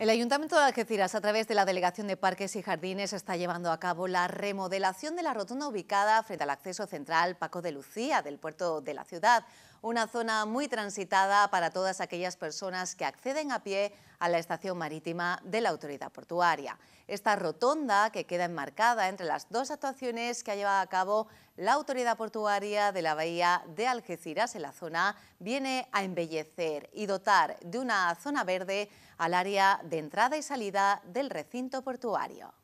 El Ayuntamiento de Algeciras, a través de la Delegación de Parques y Jardines, está llevando a cabo la remodelación de la rotonda ubicada frente al acceso central Paco de Lucía del puerto de la ciudad, una zona muy transitada para todas aquellas personas que acceden a pie a la estación marítima de la autoridad portuaria. Esta rotonda que queda enmarcada entre las dos actuaciones que ha llevado a cabo la autoridad portuaria de la bahía de Algeciras en la zona viene a embellecer y dotar de una zona verde al área de entrada y salida del recinto portuario.